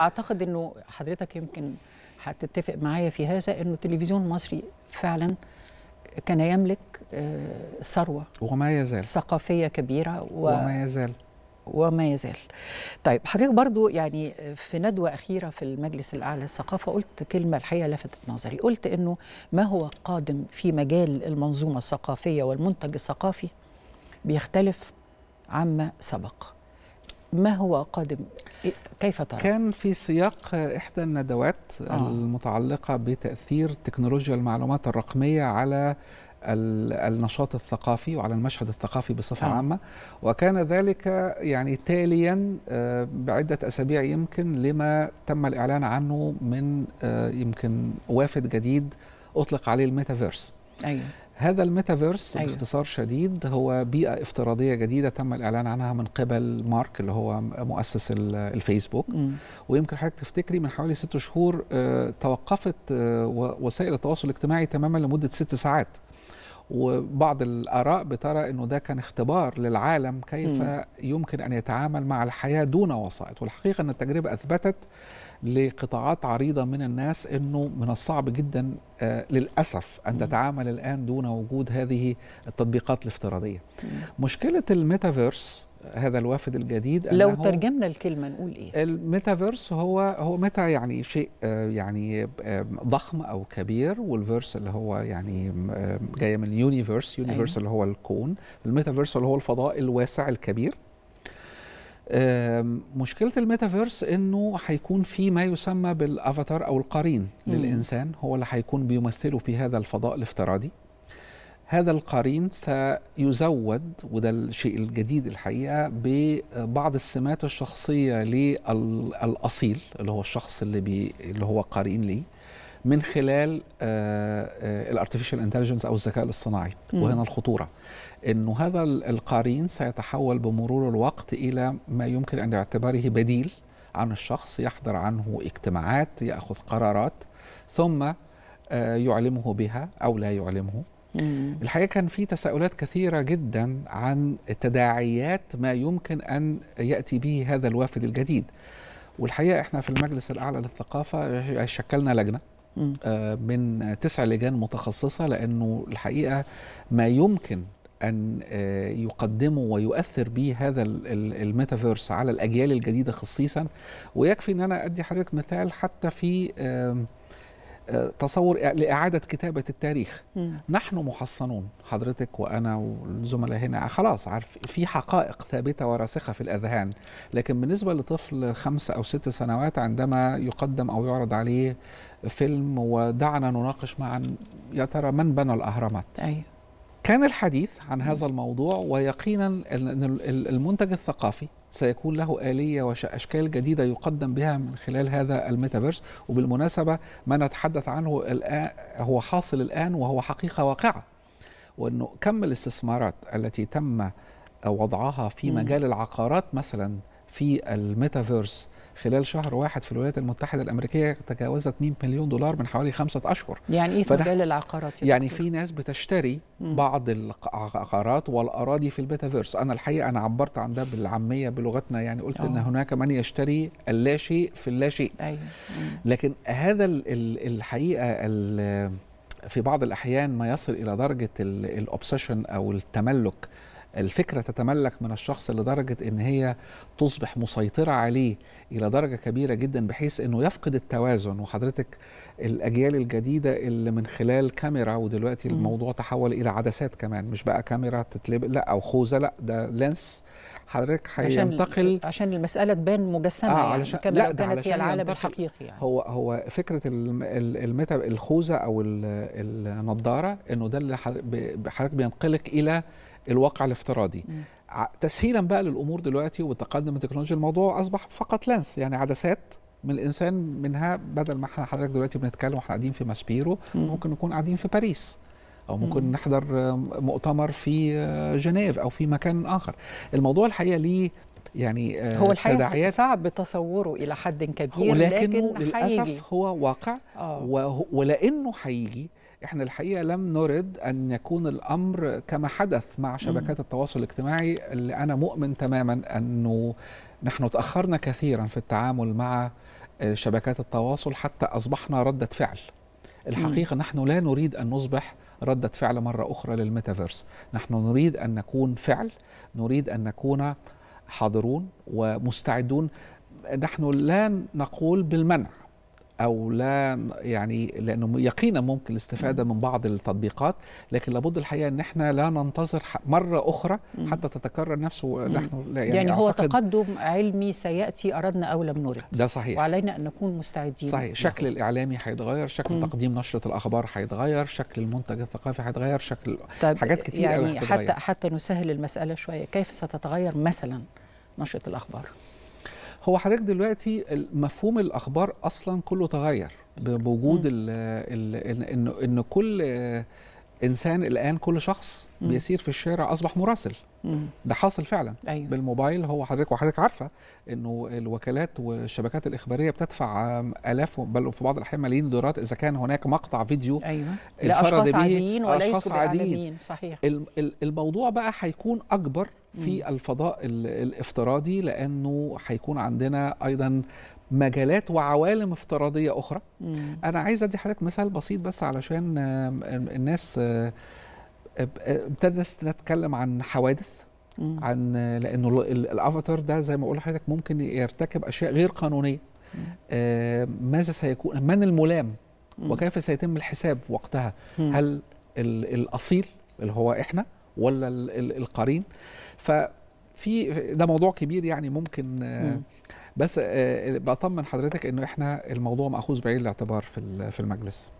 اعتقد انه حضرتك يمكن هتتفق معايا في هذا انه التلفزيون المصري فعلا كان يملك آه، ثروه وما يزال ثقافيه كبيره و... وما يزال وما يزال طيب حضرتك برضو يعني في ندوة أخيرة في المجلس الأعلى للثقافة قلت كلمة الحقيقة لفتت نظري قلت أنه ما هو قادم في مجال المنظومة الثقافية والمنتج الثقافي بيختلف عما سبق ما هو قادم إيه، كيف ترى؟ كان في سياق إحدى الندوات آه. المتعلقة بتأثير تكنولوجيا المعلومات الرقمية على النشاط الثقافي وعلى المشهد الثقافي بصفة آه. عامة وكان ذلك يعني تاليا آه، بعدة أسابيع يمكن لما تم الإعلان عنه من آه، يمكن وافد جديد أطلق عليه الميتافيرس أيوة. هذا الميتافيرس أيوه. باختصار شديد هو بيئة افتراضية جديدة تم الإعلان عنها من قبل مارك اللي هو مؤسس الفيسبوك م. ويمكن حضرتك تفتكري من حوالي ست شهور آه، توقفت آه، وسائل التواصل الاجتماعي تماما لمدة ست ساعات وبعض الآراء بترى أنه ده كان اختبار للعالم كيف م. يمكن أن يتعامل مع الحياة دون وسائط والحقيقة أن التجربة أثبتت لقطاعات عريضه من الناس انه من الصعب جدا آه، للاسف ان تتعامل الان دون وجود هذه التطبيقات الافتراضيه. مشكله الميتافيرس هذا الوافد الجديد لو ترجمنا الكلمه نقول ايه الميتافيرس هو هو ميتا يعني شيء آه، يعني آه، ضخم او كبير والفيرس اللي هو يعني جايه من اليونيفيرس أيوه. يونيفيرس أيوه. اللي هو الكون الميتافيرس اللي هو الفضاء الواسع الكبير مشكله الميتافيرس انه هيكون في ما يسمى بالافاتار او القرين مم. للانسان هو اللي هيكون بيمثله في هذا الفضاء الافتراضي هذا القرين سيزود وده الشيء الجديد الحقيقه ببعض السمات الشخصيه للاصيل اللي هو الشخص اللي بي اللي هو قرين ليه من خلال آه، آه، الارتفيشال انتليجنس او الذكاء الاصطناعي وهنا الخطوره انه هذا القارين سيتحول بمرور الوقت الى ما يمكن ان يعتبره بديل عن الشخص يحضر عنه اجتماعات ياخذ قرارات ثم آه، يعلمه بها او لا يعلمه الحقيقه كان في تساؤلات كثيره جدا عن تداعيات ما يمكن ان ياتي به هذا الوافد الجديد والحقيقه احنا في المجلس الاعلى للثقافه شكلنا لجنه آه، من تسع لجان متخصصه لانه الحقيقه ما يمكن ان آه، يقدمه ويؤثر به هذا الميتافيرس على الاجيال الجديده خصيصا ويكفي ان انا ادي حضرتك مثال حتى في تصور لإعادة كتابة التاريخ م. نحن محصنون حضرتك وأنا والزملاء هنا خلاص عارف في حقائق ثابتة وراسخة في الأذهان لكن بالنسبة لطفل خمس أو ست سنوات عندما يقدم أو يعرض عليه فيلم ودعنا نناقش معا يا ترى من بنى الأهرامات أيوه. كان الحديث عن هذا الموضوع ويقينا أن المنتج الثقافي سيكون له آلية وأشكال جديدة يقدم بها من خلال هذا الميتافيرس وبالمناسبة ما نتحدث عنه الآن هو حاصل الآن وهو حقيقة واقعة وأنه كم الاستثمارات التي تم وضعها في مجال العقارات مثلا في الميتافيرس خلال شهر واحد في الولايات المتحده الامريكيه تجاوزت 2 مليون دولار من حوالي خمسة اشهر يعني ايه في مجال العقارات يعني في ناس بتشتري بعض العقارات والاراضي في البيتافيرس انا الحقيقه انا عبرت عن ده بالعاميه بلغتنا يعني قلت أوه. ان آه. هناك من يشتري اللاشيء في اللاشيء أيوه. لكن هذا الحقيقه في بعض الاحيان ما يصل الى درجه الاوبسيشن او التملك الفكره تتملك من الشخص لدرجه ان هي تصبح مسيطره عليه الى درجه كبيره جدا بحيث انه يفقد التوازن وحضرتك الاجيال الجديده اللي من خلال كاميرا ودلوقتي م. الموضوع تحول الى عدسات كمان مش بقى كاميرا تتلب لا او خوذه لا ده لينس حضرتك هينتقل عشان عشان المساله تبان مجسمه آه يعني، علشان لا ده كانت هي العالم الحقيقي يعني هو هو فكره الميتا الخوذه او النضاره انه ده اللي حضرتك بينقلك الى الواقع الافتراضي تسهيلا بقى للامور دلوقتي وتقدم التكنولوجيا الموضوع اصبح فقط لانس يعني عدسات من الانسان منها بدل ما احنا حضرتك دلوقتي بنتكلم واحنا قاعدين في ماسبيرو ممكن نكون قاعدين في باريس او ممكن نحضر آه، مؤتمر في آه، جنيف او في مكان اخر الموضوع الحقيقه ليه يعني آه، هو الحقيقة صعب تصوره إلى حد كبير لكن للأسف حيجي. هو واقع آه. ولأنه هيجي احنا الحقيقه لم نرد ان يكون الامر كما حدث مع شبكات التواصل الاجتماعي اللي انا مؤمن تماما انه نحن تاخرنا كثيرا في التعامل مع آه، شبكات التواصل حتى اصبحنا رده فعل الحقيقه مم. نحن لا نريد ان نصبح رده فعل مره اخرى للميتافيرس نحن نريد ان نكون فعل نريد ان نكون حاضرون ومستعدون نحن لا نقول بالمنع او لا يعني لانه يقينا ممكن الاستفاده من بعض التطبيقات لكن لابد الحقيقه ان احنا لا ننتظر مره اخرى حتى تتكرر نفسه نحن لا يعني, يعني هو تقدم علمي سياتي اردنا او لم نرد ده صحيح وعلينا ان نكون مستعدين صحيح شكل له. الاعلامي هيتغير شكل مم. تقديم نشره الاخبار هيتغير شكل المنتج الثقافي هيتغير شكل طيب حاجات كتير يعني حتى حتى نسهل المساله شويه كيف ستتغير مثلا نشره الاخبار هو حضرتك دلوقتي مفهوم الاخبار اصلا كله تغير بوجود ال ان ان كل انسان الان كل شخص بيسير في الشارع اصبح مراسل ده حاصل فعلا أيوة. بالموبايل هو حضرتك وحضرتك عارفه انه الوكالات والشبكات الاخباريه بتدفع الاف بل في بعض الاحيان ملايين الدولارات اذا كان هناك مقطع فيديو أيوة. لاشخاص عاديين وليس عاديين صحيح الموضوع بقى هيكون اكبر في مم. الفضاء الافتراضي لانه هيكون عندنا ايضا مجالات وعوالم افتراضيه اخرى مم. انا عايز ادي حضرتك مثال بسيط بس علشان الناس ابتدى نتكلم عن حوادث مم. عن لانه الافاتار ده زي ما اقول لحضرتك ممكن يرتكب اشياء غير قانونيه آه ماذا سيكون من الملام مم. وكيف سيتم الحساب وقتها مم. هل الاصيل اللي هو احنا ولا القرين ففي ده موضوع كبير يعني ممكن آه بس آه بطمن حضرتك انه احنا الموضوع ماخوذ بعين الاعتبار في في المجلس